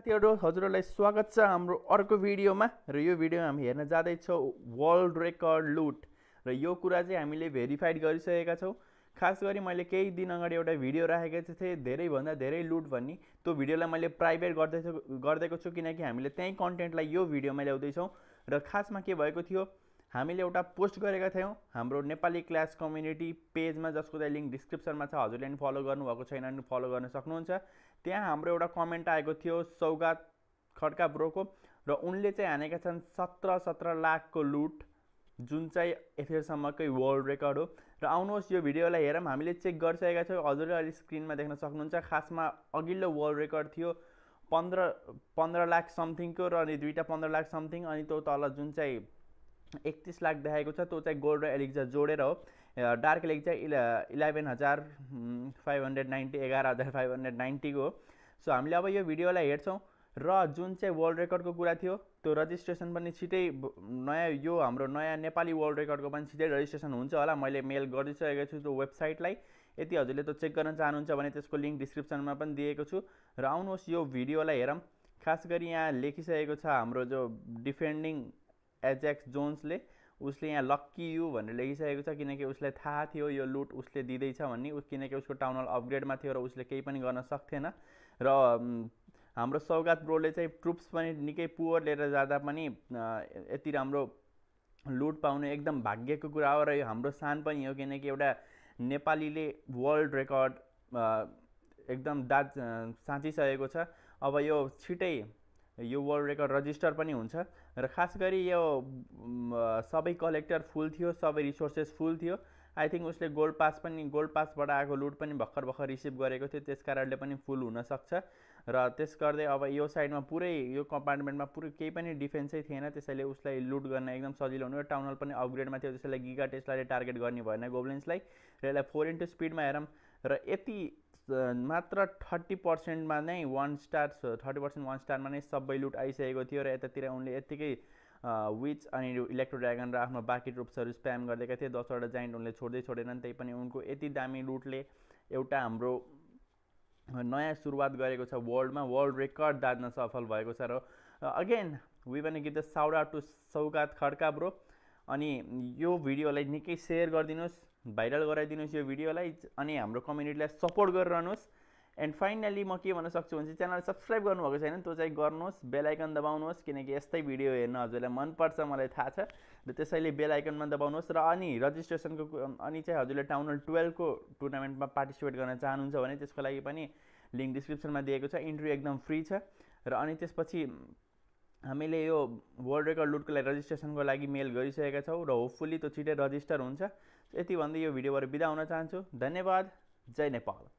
साथीहरू हजुरहरूलाई स्वागत छ हाम्रो अर्को भिडियोमा र यो भिडियो हामी हेर्न जाँदैछौँ वर्ल्ड रेकर्ड लुट र यो कुरा चाहिँ हामीले भेरिफाइड गरिसकेका छौँ खास गरी मैले केही दिन अगाडि एउटा भिडियो राखेको थिएँ धेरैभन्दा धेरै लुट भन्ने त्यो भिडियोलाई मैले प्राइभेट गर्दैछु गरिदिएको छु किनकि हामीले त्यहीँ कन्टेन्टलाई यो भिडियोमा ल्याउँदैछौँ र खासमा के भएको थियो हामीले एउटा पोस्ट गरेका थियौँ हाम्रो नेपाली क्लास कम्युनिटी पेजमा जसको चाहिँ लिङ्क डिस्क्रिप्सनमा छ हजुरले पनि फलो गर्नुभएको छैन भने फलो गर्न सक्नुहुन्छ त्यहाँ हाम्रो एउटा कमेन्ट आएको थियो सौगात खड्का ब्रोको र उनले चाहिँ हानेका छन् सत्र सत्र लाखको लुट जुन चाहिँ यतिसम्मकै वर्ल्ड रेकर्ड हो र आउनुहोस् यो भिडियोलाई हेरौँ हामीले चेक गरिसकेका छौँ हजुरले अहिले स्क्रिनमा देख्न सक्नुहुन्छ खासमा अघिल्लो वर्ल्ड रेकर्ड थियो पन्ध्र पन्ध्र लाख समथिङको र अनि दुईवटा पन्ध्र लाख समथिङ अनि त्यो तल जुन चाहिँ एकतिस लाख देखाएको छ त्यो चाहिँ गोल्ड र एलेक्जा जोडेर हो डार्क एलेक्जा इला इलेभेन हजार फाइभ हन्ड्रेड नाइन्टी एघार हजार फाइभ हन्ड्रेड नाइन्टीको हो सो हामीले अब यो भिडियोलाई हेर्छौँ र जुन चाहिँ वर्ल्ड रेकर्डको कुरा थियो त्यो रजिस्ट्रेसन पनि छिटै नयाँ यो हाम्रो नयाँ नेपाली वर्ल्ड रेकर्डको पनि छिटै रजिस्ट्रेसन हुन्छ होला मैले मेल गरिसकेको छु त्यो वेबसाइटलाई यति हजुरले त्यो चेक गर्न चाहनुहुन्छ भने त्यसको लिङ्क डिस्क्रिप्सनमा पनि दिएको छु र आउनुहोस् यो भिडियोलाई हेरौँ खास गरी यहाँ लेखिसकेको छ हाम्रो जो डिफेन्डिङ एजेक्स जोन्सले उसले यहाँ लक्की यु भनेर लेखिसकेको छ किनकि उसलाई थाहा थियो यो लुट उसले दिँदैछ भन्ने किनकि उसको टाउन टाउनल अपग्रेडमा थियो र उसले केही पनि गर्न सक्थेन र हाम्रो सौगात ब्रोले चाहिँ ट्रुप्स पनि निकै पुवर लिएर जाँदा पनि यति राम्रो लुट पाउनु एकदम भाग्यको कुरा हो र यो हाम्रो सान पनि हो किनकि एउटा नेपालीले वर्ल्ड रेकर्ड एकदम दाज साँचिसकेको छ अब यो छिटै यो वर्ल्ड रेकर्ड रजिस्टर पनि हुन्छ र खास गरी यो सबै कलेक्टर फुल थियो सबै रिसोर्सेस फुल थियो आई थिङ्क उसले गोल्ड पास पनि गोल्ड पासबाट आएको लुट पनि भर्खर भर्खर रिसिभ गरेको थियो त्यस कारणले पनि फुल हुनसक्छ र त्यस गर्दै अब यो साइडमा पुरै यो कम्पार्टमेन्टमा पुरै केही पनि डिफेन्सै थिएन त्यसैले उसलाई लुट गर्न एकदम सजिलो हुने टाउनल पनि अपग्रेडमा थियो त्यसैले गिगा टेस्टलाई टार्गेट गर्ने भएन गोब्लेन्सलाई र यसलाई फोर इन्टु स्पिडमा हेरौँ र यति मात्र थर्टी पर्सेन्टमा नै one star thirty percent one स्टारमा नै सबै लुट आइसकेको थियो र यतातिर उनले यत्तिकै विच अनि इलेक्ट्रो ड्रागन र आफ्नो बाँकी ट्रुप्सहरू स्प्याम गरिदिएका थिए दसवटा जाइन्ट उनले छोड्दै छोडेनन् त्यही पनि उनको यति दामी लुटले एउटा हाम्रो नयाँ सुरुवात गरेको छ वर्ल्डमा वर्ल्ड रेकर्ड दाज्न सफल भएको छ र अगेन वी पनि गीत साउरा टु सौगात खड्का ब्रो अनि यो भिडियोलाई निकै सेयर गरिदिनुहोस् भाइरल गराइदिनुहोस् यो भिडियोलाई अनि हाम्रो कम्युनिटीलाई सपोर्ट गरिरहनुहोस् एन्ड फाइनली म के भन्न सक्छु भने चाहिँ च्यानल सब्सक्राइब गर्नुभएको छैन त्यो चाहिँ गर्नुहोस् बेलाइकन दबाउनुहोस् किनकि यस्तै भिडियो हेर्न हजुरलाई मनपर्छ मलाई थाहा छ र त्यसैले बेलायकनमा दबाउनुहोस् र अनि रजिस्ट्रेसनको अनि चाहिँ हजुरले टाउनल टुवेल्भको टुर्नामेन्टमा पार्टिसिपेट गर्न चाहनुहुन्छ भने त्यसको लागि पनि लिङ्क डिस्क्रिप्सनमा दिएको छ इन्ट्री एकदम फ्री छ र अनि त्यसपछि हामीले यो वर्ल्ड रेकर्ड लुटको लागि रजिस्ट्रेसनको लागि मेल गरिसकेका छौँ र होपफुल्ली त्यो छिटै रजिस्टर हुन्छ यति भन्दै यो भिडियोबाट बिदा हुन चाहन्छु धन्यवाद जय नेपाल